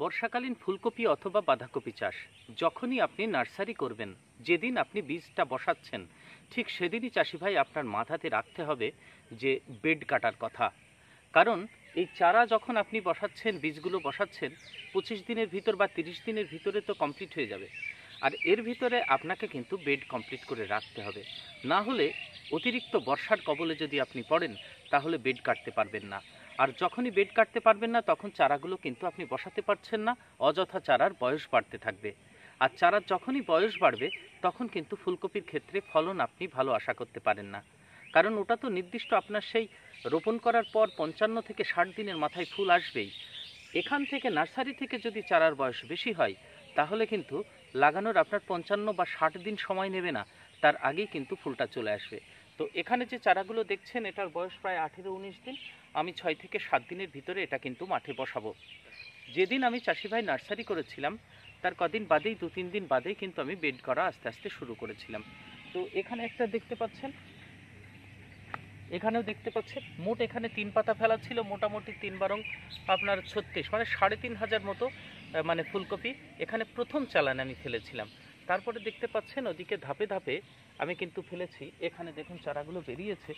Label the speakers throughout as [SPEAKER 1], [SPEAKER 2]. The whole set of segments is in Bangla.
[SPEAKER 1] বর্ষাকালীন ফুলকপি অথবা বাঁধাকপি চাষ যখনই আপনি নার্সারি করবেন যেদিন আপনি বীজটা বসাচ্ছেন ঠিক সেদিনই চাষি ভাই আপনার মাথাতে রাখতে হবে যে বেড কাটার কথা কারণ এই চারা যখন আপনি বসাচ্ছেন বীজগুলো বসাচ্ছেন পঁচিশ দিনের ভিতর বা তিরিশ দিনের ভিতরে তো কমপ্লিট হয়ে যাবে আর এর ভিতরে আপনাকে কিন্তু বেড কমপ্লিট করে রাখতে হবে না হলে অতিরিক্ত বর্ষার কবলে যদি আপনি পড়েন তাহলে বেড কাটতে পারবেন না আর যখনই বেড কাটতে পারবেন না তখন চারাগুলো কিন্তু আপনি বসাতে পারছেন না অযথা চারার বয়স বাড়তে থাকবে আর চারার যখনই বয়স বাড়বে তখন কিন্তু ফুলকপির ক্ষেত্রে ফলন আপনি ভালো আশা করতে পারেন না কারণ ওটা তো নির্দিষ্ট আপনার সেই রোপণ করার পর পঞ্চান্ন থেকে ষাট দিনের মাথায় ফুল আসবেই এখান থেকে নার্সারি থেকে যদি চারার বয়স বেশি হয় তাহলে কিন্তু লাগানোর আপনার পঞ্চান্ন বা ষাট দিন সময় নেবে না তার আগেই কিন্তু ফুলটা চলে আসবে তো এখানে যে চারাগুলো দেখছেন এটার বয়স প্রায় আঠেরো উনিশ দিন আমি ছয় থেকে সাত দিনের ভিতরে এটা কিন্তু মাঠে বসাবো যেদিন আমি চাষিভাই নার্সারি করেছিলাম তার কদিন বাদেই দু তিন দিন বাদেই কিন্তু আমি বেড করা আস্তে আস্তে শুরু করেছিলাম তো এখানে একটা দেখতে পাচ্ছেন এখানেও দেখতে পাচ্ছেন মোট এখানে তিন পাতা ফেলা ছিল মোটামুটি তিন বারং আপনার ছত্রিশ মানে সাড়ে তিন হাজার মতো মানে ফুলকপি এখানে প্রথম চালান আমি ফেলেছিলাম তারপরে দেখতে পাচ্ছেন ওদিকে ধাপে ধাপে আমি কিন্তু ফেলেছি এখানে দেখুন চারাগুলো বেরিয়েছে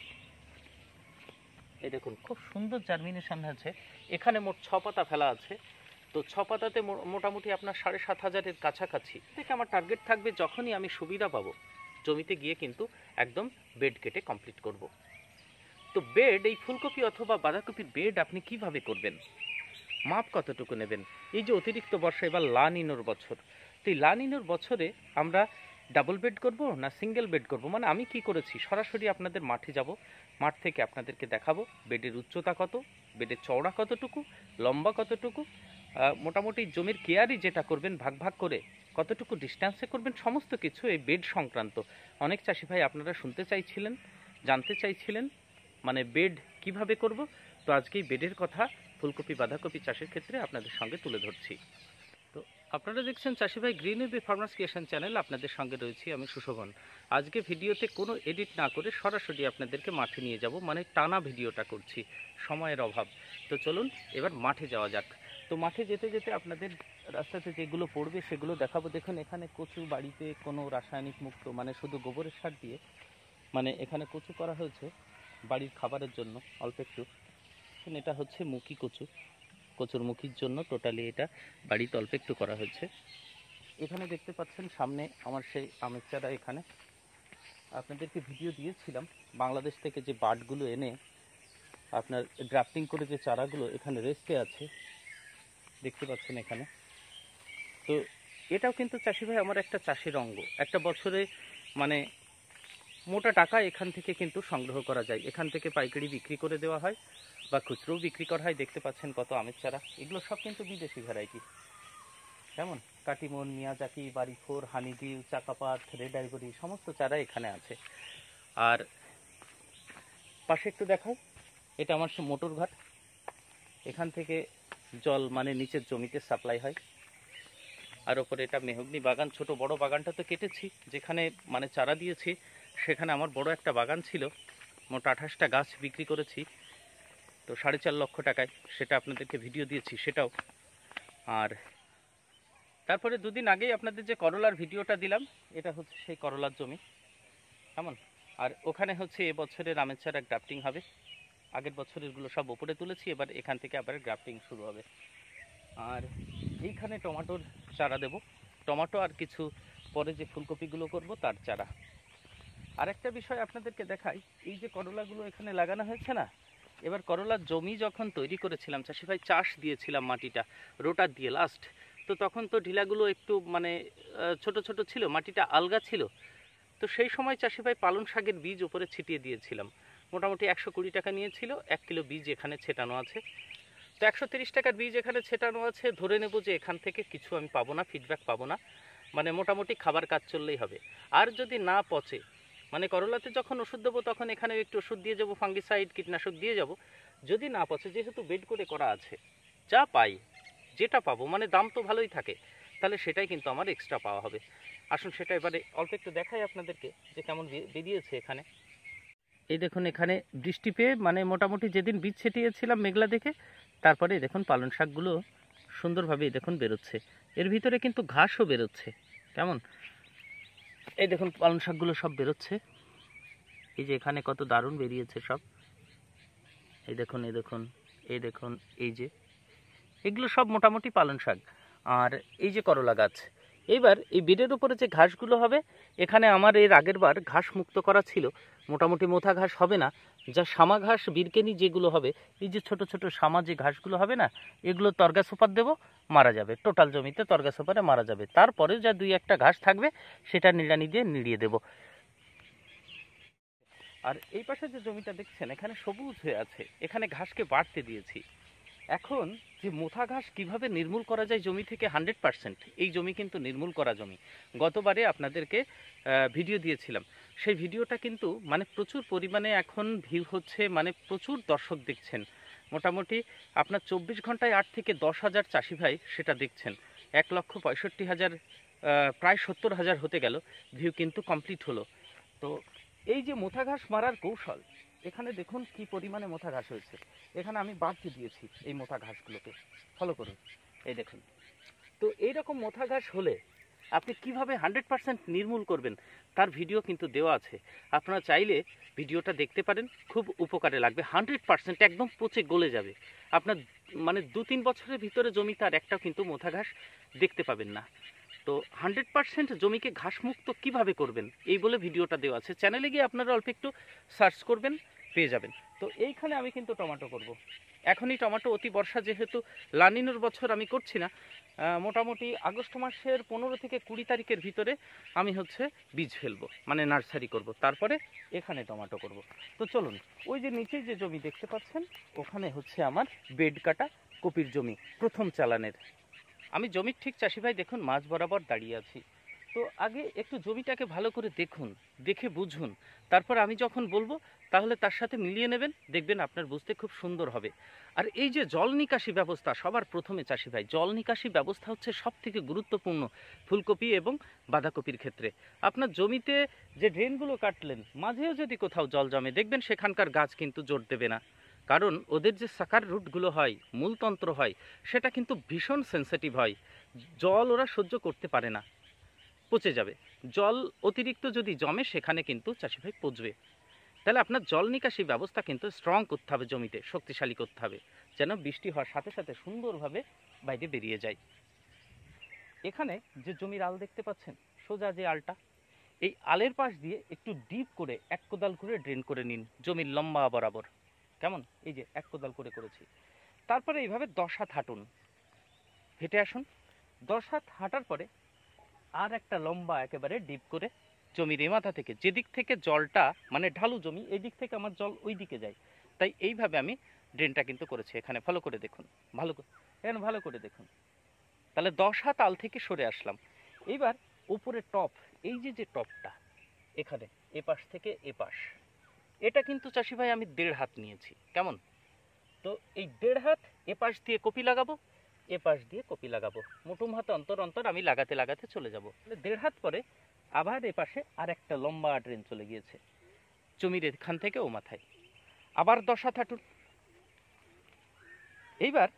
[SPEAKER 1] এই দেখুন খুব সুন্দর জার্মিনেশন আছে এখানে মোট ছ পাতা ফেলা আছে তো ছ পাতাতে মোটামুটি আপনার সাড়ে সাত হাজারের কাছাকাছি থেকে আমার টার্গেট থাকবে যখনই আমি সুবিধা পাবো জমিতে গিয়ে কিন্তু একদম বেড কেটে কমপ্লিট করব। তো বেড এই ফুলকপি অথবা বাঁধাকপির বেড আপনি কিভাবে করবেন মাপ কতটুকু নেবেন এই যে অতিরিক্ত বর্ষা এবার লানিনোর বছর তো লানিনোর বছরে আমরা ডাবল বেড করব না সিঙ্গেল বেড করব মানে আমি কি করেছি সরাসরি আপনাদের মাঠে যাব মাঠ থেকে আপনাদেরকে দেখাবো বেডের উচ্চতা কত বেডের চওড়া কতটুকু লম্বা কতটুকু মোটামুটি জমির কেয়ারই যেটা করবেন ভাগ ভাগ করে কতটুকু ডিস্ট্যান্সে করবেন সমস্ত কিছু এই বেড সংক্রান্ত অনেক চাষি ভাই আপনারা শুনতে চাইছিলেন জানতে চাইছিলেন মানে বেড কিভাবে করব তো আজকে বেডের কথা ফুলকপি বাঁধাকপি চাষের ক্ষেত্রে আপনাদের সঙ্গে তুলে ধরছি আপনারা দেখছেন চাষি ভাই green AB farmers creation channel আপনাদের সঙ্গে রয়েছি আমি সুশোভন আজকে ভিডিওতে কোনো এডিট না করে সরাসরি আপনাদেরকে মাঠে নিয়ে যাব মানে টানা ভিডিওটা করছি সময়ের অভাব তো চলুন এবার মাঠে যাওয়া যাক তো মাঠে যেতে যেতে আপনাদের রাস্তাতে যেগুলো পড়বে সেগুলো দেখাবো দেখুন এখানে কচু বাড়িতে কোনো রাসায়নিক মুক্ত মানে শুধু গোবরের সার দিয়ে মানে এখানে কচু করা হয়েছে বাড়ির খাবারের জন্য অল্প একটু এটা হচ্ছে মুখী কচু কচুরমুখীর জন্য টোটালি এটা বাড়ি তল্পে একটু করা হয়েছে এখানে দেখতে পাচ্ছেন সামনে আমার সেই আমের চারা এখানে আপনাদেরকে ভিডিও দিয়েছিলাম বাংলাদেশ থেকে যে বাটগুলো এনে আপনার ড্রাফটিং করে যে চারাগুলো এখানে রেস্টে আছে দেখতে পাচ্ছেন এখানে তো এটাও কিন্তু চাষি ভাই আমার একটা চাষের অঙ্গ একটা বছরে মানে মোটা টাকা এখান থেকে কিন্তু সংগ্রহ করা যায় এখান থেকে পাইকারি বিক্রি করে দেওয়া হয় বা খুচরো বিক্রি করা হয় দেখতে পাচ্ছেন কত আমের চারা এগুলো সব কিন্তু বিদেশি ভ্যারাইটি কেমন কাটিমন মিয়াজাকি বাড়িফোর হানিডিউ চাকাপাত রেড আইভরি সমস্ত চারা এখানে আছে আর পাশে একটু দেখাও এটা আমার সে মোটর ঘাট এখান থেকে জল মানে নিচের জমিতে সাপ্লাই হয় আর ওপরে এটা মেহগনি বাগান ছোট বড় বাগানটা তো কেটেছি যেখানে মানে চারা দিয়েছি সেখানে আমার বড় একটা বাগান ছিল মোট আঠাশটা গাছ বিক্রি করেছি তো সাড়ে চার লক্ষ টাকায় সেটা আপনাদেরকে ভিডিও দিয়েছি সেটাও আর তারপরে দুদিন আগেই আপনাদের যে করলার ভিডিওটা দিলাম এটা হচ্ছে সেই করলার জমি কেমন আর ওখানে হচ্ছে এবছরে আমের এক গ্রাফটিং হবে আগের বছরেরগুলো সব ওপরে তুলেছি এবার এখান থেকে আবার গ্রাফটিং শুরু হবে আর এইখানে টমাটোর চারা দেব টমাটো আর কিছু পরে যে ফুলকপিগুলো করব তার চারা আরেকটা বিষয় আপনাদেরকে দেখাই এই যে করলাগুলো এখানে লাগানো হয়েছে না এবার করলার জমি যখন তৈরি করেছিলাম চাষি ভাই চাষ দিয়েছিলাম মাটিটা রোটার দিয়ে লাস্ট তো তখন তো ঢিলাগুলো একটু মানে ছোট ছোট ছিল মাটিটা আলগা ছিল তো সেই সময় চাষি ভাই পালন শাকের বীজ উপরে ছিটিয়ে দিয়েছিলাম মোটামুটি একশো কুড়ি টাকা নিয়েছিল এক কিলো বীজ এখানে ছেটানো আছে তো একশো তিরিশ টাকার বীজ এখানে ছেটানো আছে ধরে নেব যে এখান থেকে কিছু আমি পাবো না ফিডব্যাক পাবো না মানে মোটামুটি খাবার কাজ চললেই হবে আর যদি না পচে মানে করলাতে যখন ওষুধ দেবো তখন এখানে একটু ওষুধ দিয়ে যাবো ফাঙ্গিসাইড কীটনাশক দিয়ে যাব যদি না পচে যেহেতু বেড করে করা আছে যা পাই যেটা পাবো মানে দাম তো ভালোই থাকে তাহলে সেটাই কিন্তু আমার এক্সট্রা পাওয়া হবে আসুন সেটা এবারে অল্প একটু দেখাই আপনাদেরকে যে কেমন বেরিয়েছে এখানে এই দেখুন এখানে বৃষ্টি পেয়ে মানে মোটামুটি যেদিন বীজ ছেটিয়েছিলাম মেঘলা দেখে তারপরে দেখুন পালন শাকগুলো সুন্দরভাবে দেখুন বেরোচ্ছে এর ভিতরে কিন্তু ঘাসও বেরোচ্ছে কেমন এই দেখুন পালন শাকগুলো সব বেরোচ্ছে এই যে এখানে কত দারুণ বেরিয়েছে সব এই দেখুন এই দেখুন এই দেখুন এই যে এগুলো সব মোটামুটি পালন শাক আর এই যে করলা গাছ এইবার এই বেডের উপরে যে ঘাসগুলো হবে এখানে আমার এর আগের বার ঘাস মুক্ত করা ছিল মোটামুটি মোথা ঘাস হবে না যা সামা ঘাস বিরকেনি যেগুলো হবে এই যে ছোট ছোট সামা যে ঘাসগুলো হবে না এগুলো তর্গা সুপার দেবো মারা যাবে টোটাল জমিতে তর্গা সুপারে মারা যাবে তারপরে যা দুই একটা ঘাস থাকবে সেটা নিড়ানি দিয়ে নিড়িয়ে দেবো আর এই পাশে যে জমিটা দেখছেন এখানে সবুজ হয়ে আছে এখানে ঘাসকে বাড়তে দিয়েছি এখন যে মোথা ঘাস কীভাবে নির্মূল করা যায় জমি থেকে হান্ড্রেড পারসেন্ট এই জমি কিন্তু নির্মূল করা জমি গতবারে আপনাদেরকে ভিডিও দিয়েছিলাম সেই ভিডিওটা কিন্তু মানে প্রচুর পরিমাণে এখন ভিউ হচ্ছে মানে প্রচুর দর্শক দেখছেন মোটামুটি আপনার চব্বিশ ঘন্টায় আট থেকে দশ হাজার চাষি ভাই সেটা দেখছেন এক লক্ষ পঁয়ষট্টি হাজার প্রায় সত্তর হাজার হতে গেল ভিউ কিন্তু কমপ্লিট হলো তো এই যে মোথা ঘাস মারার কৌশল এখানে দেখুন কি পরিমাণে মোথা ঘাস হয়েছে এখানে আমি বাড়তে দিয়েছি এই মোথা ঘাসগুলোকে ফলো করুন এই দেখুন তো এইরকম মোথা ঘাস হলে আপনি কিভাবে হান্ড্রেড পারসেন্ট নির্মূল করবেন তার ভিডিও কিন্তু দেওয়া আছে আপনারা চাইলে ভিডিওটা দেখতে পারেন খুব উপকারে লাগবে হান্ড্রেড পারসেন্ট একদম পচে গলে যাবে আপনার মানে দু তিন বছরের ভিতরে জমিতে আর একটা কিন্তু মোথা ঘাস দেখতে পাবেন না তো হান্ড্রেড পারসেন্ট জমিকে ঘাসমুক্ত কিভাবে করবেন এই বলে ভিডিওটা দেওয়া আছে চ্যানেলে গিয়ে আপনারা অল্প একটু সার্চ করবেন পেয়ে যাবেন তো এইখানে আমি কিন্তু টমেটো করব। এখনই টমাটো অতি বর্ষা যেহেতু লানিনোর বছর আমি করছি না মোটামুটি আগস্ট মাসের পনেরো থেকে কুড়ি তারিখের ভিতরে আমি হচ্ছে বীজ ফেলবো মানে নার্সারি করব। তারপরে এখানে টমাটো করব। তো চলুন ওই যে নিচে যে জমি দেখতে পাচ্ছেন ওখানে হচ্ছে আমার বেড কাটা কপির জমি প্রথম চালানের আমি জমির ঠিক চাষি ভাই দেখুন মাছ বরাবর দাঁড়িয়ে আছি তো আগে একটু জমিটাকে ভালো করে দেখুন দেখে বুঝুন তারপর আমি যখন বলবো তাহলে তার সাথে মিলিয়ে নেবেন দেখবেন আপনার বুঝতে খুব সুন্দর হবে আর এই যে জল নিকাশি ব্যবস্থা সবার প্রথমে চাষি ভাই জল নিকাশি ব্যবস্থা হচ্ছে সব থেকে গুরুত্বপূর্ণ ফুলকপি এবং বাঁধাকপির ক্ষেত্রে আপনার জমিতে যে ড্রেনগুলো কাটলেন মাঝেও যদি কোথাও জল জমে দেখবেন সেখানকার গাছ কিন্তু জোর দেবে না কারণ ওদের যে সাকার রুটগুলো হয় মূলতন্ত্র হয় সেটা কিন্তু ভীষণ সেন্সিটিভ হয় জল ওরা সহ্য করতে পারে না পচে যাবে জল অতিরিক্ত যদি জমে সেখানে কিন্তু চাষি ভাই পচবে তাহলে আপনার জল নিকাশি ব্যবস্থা কিন্তু স্ট্রং করতে হবে জমিতে শক্তিশালী করতে হবে যেন বৃষ্টি হওয়ার সাথে সাথে সুন্দরভাবে বাইরে বেরিয়ে যায় এখানে যে জমির আল দেখতে পাচ্ছেন সোজা যে আলটা এই আলের পাশ দিয়ে একটু ডিপ করে এক কোদাল করে ড্রেন করে নিন জমির লম্বা বরাবর কেমন এই যে এক কোদাল করে করেছি তারপরে এইভাবে দশ হাত হাঁটুন হেঁটে আসুন দশ হাত হাঁটার পরে আর একটা লম্বা একেবারে ডিপ করে জমির এই মাথা থেকে যেদিক থেকে জলটা মানে ঢালু জমি এদিক থেকে আমার জল ওই দিকে যায় তাই এইভাবে আমি ড্রেনটা কিন্তু করেছি এখানে ভালো করে দেখুন ভালো এখানে ভালো করে দেখুন তাহলে দশ হাত আল থেকে সরে আসলাম এইবার উপরে টপ এই যে যে টপটা এখানে এপাশ থেকে এপাশ এটা কিন্তু চাষি ভাই আমি দেড় হাত নিয়েছি কেমন তো এই দেড় হাত এ পাশ দিয়ে কপি লাগাবো এ পাশ দিয়ে কপি লাগাবো মোটুম হাতে অন্তর অন্তর আমি লাগাতে লাগাতে চলে যাব দেড় হাত পরে আবার এ পাশে আর একটা লম্বা ড্রেন চলে গিয়েছে চুমির এখান থেকে ও মাথায় আবার দশ হাত হাঁটুন এইবার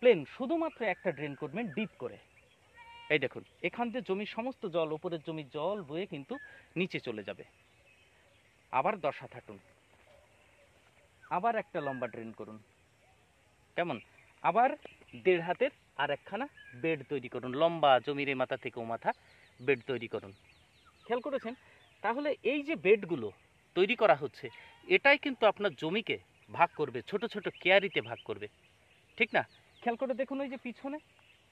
[SPEAKER 1] প্লেন শুধুমাত্র একটা ড্রেন করবেন ডিপ করে এই দেখুন এখান দিয়ে জমির সমস্ত জল ওপরের জমির জল বয়ে কিন্তু নিচে চলে যাবে আবার দশা থাকুন আবার একটা লম্বা ড্রেন করুন কেমন আবার দেড় হাতের আর একখানা বেড তৈরি করুন লম্বা জমিরে মাথা থেকে ও মাথা বেড তৈরি করুন খেয়াল করেছেন তাহলে এই যে বেডগুলো তৈরি করা হচ্ছে এটাই কিন্তু আপনার জমিকে ভাগ করবে ছোট ছোট কেয়ারিতে ভাগ করবে ঠিক না খেয়াল করে দেখুন ওই যে পিছনে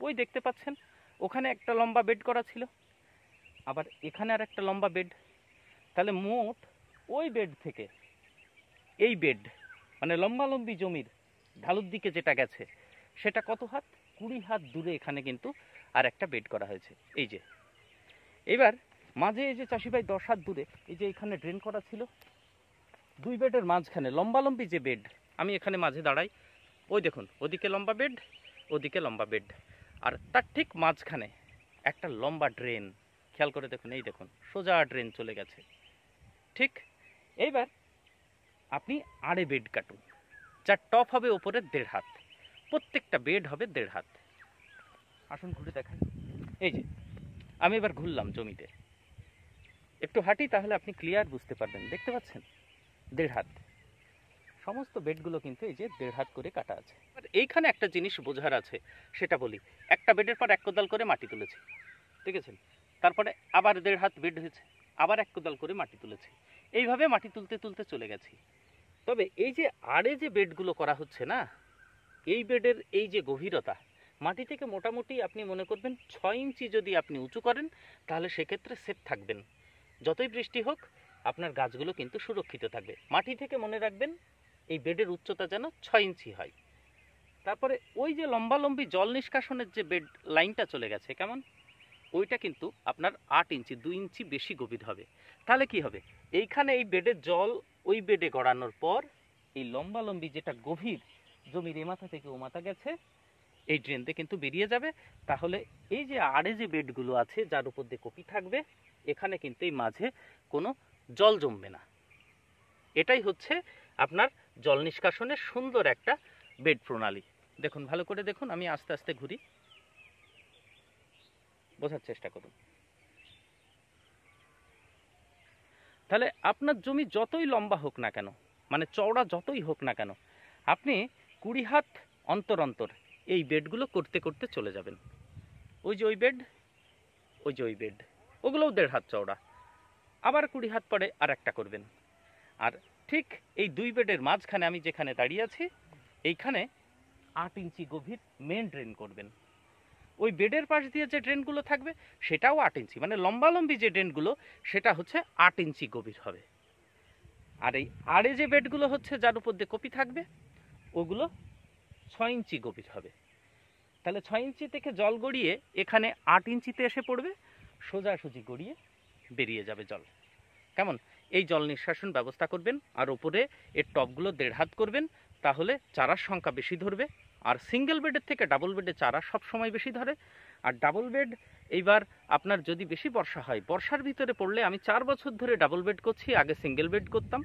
[SPEAKER 1] ওই দেখতে পাচ্ছেন ওখানে একটা লম্বা বেড করা ছিল আবার এখানে আর একটা লম্বা বেড তাহলে মোট ওই বেড থেকে এই বেড মানে লম্বালম্বি জমির ঢালুর দিকে যেটা গেছে সেটা কত হাত কুড়ি হাত দূরে এখানে কিন্তু আর একটা বেড করা হয়েছে এই যে এবার মাঝে এই যে চাষিভাই দশ হাত দূরে এই যে এখানে ড্রেন করা ছিল দুই বেডের মাঝখানে লম্বালম্বি যে বেড আমি এখানে মাঝে দাঁড়াই ওই দেখুন ওদিকে লম্বা বেড ওদিকে লম্বা বেড আর তার ঠিক মাঝখানে একটা লম্বা ড্রেন খেয়াল করে দেখুন এই দেখুন সোজা ড্রেন চলে গেছে ঠিক এইবার আপনি আড়ে বেড কাটুন যার টপ হবে ওপরে দেড় হাত প্রত্যেকটা বেড হবে দেড় হাত আসুন ঘুরে দেখেন এই যে আমি এবার ঘুরলাম জমিতে একটু হাঁটি তাহলে আপনি ক্লিয়ার বুঝতে পারবেন দেখতে পাচ্ছেন দেড় হাত সমস্ত বেডগুলো কিন্তু এই যে দেড় হাত করে কাটা আছে আর এইখানে একটা জিনিস বোঝার আছে সেটা বলি একটা বেডের পর এক কোদাল করে মাটি তুলেছি ঠিক আছে তারপরে আবার দেড় হাত বেড হয়েছে আবার এক কোদাল করে মাটি তুলেছি এইভাবে মাটি তুলতে তুলতে চলে গেছি তবে এই যে আড়ে যে বেডগুলো করা হচ্ছে না এই বেডের এই যে গভীরতা মাটি থেকে মোটামুটি আপনি মনে করবেন ছয় ইঞ্চি যদি আপনি উঁচু করেন তাহলে সেক্ষেত্রে সেট থাকবেন যতই বৃষ্টি হোক আপনার গাছগুলো কিন্তু সুরক্ষিত থাকবে মাটি থেকে মনে রাখবেন এই বেডের উচ্চতা যেন ছয় ইঞ্চি হয় তারপরে ওই যে লম্বালম্বি জল নিষ্কাশনের যে বেড লাইনটা চলে গেছে কেমন ওইটা কিন্তু আপনার আট ইঞ্চি দুই ইঞ্চি বেশি গভীর হবে তাহলে কি হবে এইখানে এই বেডের জল ওই বেডে গড়ানোর পর এই লম্বা লম্বি যেটা গভীর জমির এ মাথা থেকে ও মাথা গেছে এই ড্রেনতে কিন্তু বেরিয়ে যাবে তাহলে এই যে আড়ে যে বেডগুলো আছে যার উপর দিয়ে কপি থাকবে এখানে কিন্তু এই মাঝে কোনো জল জমবে না এটাই হচ্ছে আপনার জল নিষ্কাশনের সুন্দর একটা বেড প্রণালী দেখুন ভালো করে দেখুন আমি আস্তে আস্তে ঘুরি বোঝার চেষ্টা করুন তাহলে আপনার জমি যতই লম্বা হোক না কেন মানে চওড়া যতই হোক না কেন আপনি কুড়ি হাত অন্তর অন্তর এই বেডগুলো করতে করতে চলে যাবেন ওই যে ওই বেড ওই যে ওই বেড ওগুলোও দেড় হাত চওড়া আবার কুড়ি হাত পরে আর একটা করবেন আর ঠিক এই দুই বেডের মাঝখানে আমি যেখানে দাঁড়িয়ে আছি এইখানে আট ইঞ্চি গভীর মেন ড্রেন করবেন ওই বেডের পাশ দিয়ে যে ড্রেনগুলো থাকবে সেটাও আট ইঞ্চি মানে লম্বালম্বি যে ড্রেনগুলো সেটা হচ্ছে আট ইঞ্চি গভীর হবে আর এই আড়ে যে বেডগুলো হচ্ছে যার উপর দিয়ে কপি থাকবে ওগুলো ছয় ইঞ্চি গভীর হবে তাহলে ছয় ইঞ্চি থেকে জল গড়িয়ে এখানে আট ইঞ্চিতে এসে পড়বে সোজাসুজি গড়িয়ে বেরিয়ে যাবে জল কেমন এই জল নিষ্কাশন ব্যবস্থা করবেন আর ওপরে এর টপগুলো দেড় হাত করবেন তাহলে চারার সংখ্যা বেশি ধরবে আর সিঙ্গেল বেডের থেকে ডাবল বেডে চারা সবসময় বেশি ধরে আর ডাবল বেড এইবার আপনার যদি বেশি বর্ষা হয় বর্ষার ভিতরে পড়লে আমি চার বছর ধরে ডাবল বেড করছি আগে সিঙ্গেল বেড করতাম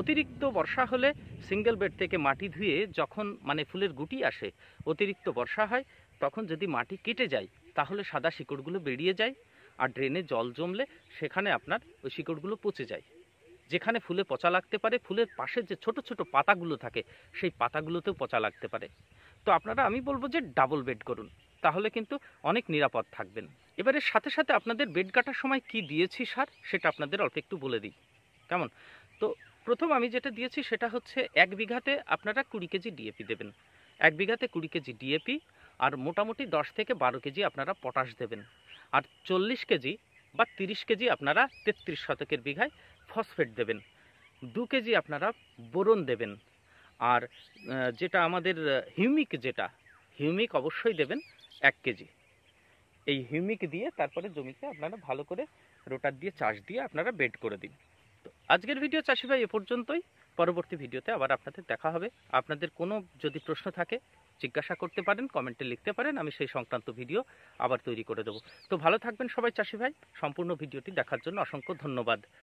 [SPEAKER 1] অতিরিক্ত বর্ষা হলে সিঙ্গেল বেড থেকে মাটি ধুয়ে যখন মানে ফুলের গুটি আসে অতিরিক্ত বর্ষা হয় তখন যদি মাটি কেটে যায় তাহলে সাদা শিকড়গুলো বেরিয়ে যায় আর ড্রেনে জল জমলে সেখানে আপনার ওই শিকড়গুলো পচে যায় যেখানে ফুলে পচা লাগতে পারে ফুলের পাশে যে ছোট ছোট পাতাগুলো থাকে সেই পাতাগুলোতেও পচা লাগতে পারে তো আপনারা আমি বলবো যে ডাবল বেড করুন তাহলে কিন্তু অনেক নিরাপদ থাকবেন এবারে সাথে সাথে আপনাদের বেড কাটার সময় কি দিয়েছি সার সেটা আপনাদের অল্প একটু বলে দিই কেমন তো প্রথম আমি যেটা দিয়েছি সেটা হচ্ছে এক বিঘাতে আপনারা কুড়ি কেজি ডিএপি দেবেন এক বিঘাতে কুড়ি কেজি ডিএপি আর মোটামুটি দশ থেকে বারো কেজি আপনারা পটাশ দেবেন আর চল্লিশ কেজি বা তিরিশ কেজি আপনারা তেত্রিশ শতকের বিঘায় ফসফেট দেবেন দু কেজি আপনারা বোরন দেবেন আর যেটা আমাদের হিউমিক যেটা হিউমিক অবশ্যই দেবেন এক কেজি এই হিউমিক দিয়ে তারপরে জমিতে আপনারা ভালো করে রোটার দিয়ে চাষ দিয়ে আপনারা বেড করে দিন তো আজকের ভিডিও চাষি ভাই এ পর্যন্তই পরবর্তী ভিডিওতে আবার আপনাদের দেখা হবে আপনাদের কোনো যদি প্রশ্ন থাকে জিজ্ঞাসা করতে পারেন কমেন্টে লিখতে পারেন আমি সেই সংক্রান্ত ভিডিও আবার তৈরি করে দেবো তো ভালো থাকবেন সবাই চাষি ভাই সম্পূর্ণ ভিডিওটি দেখার জন্য অসংখ্য ধন্যবাদ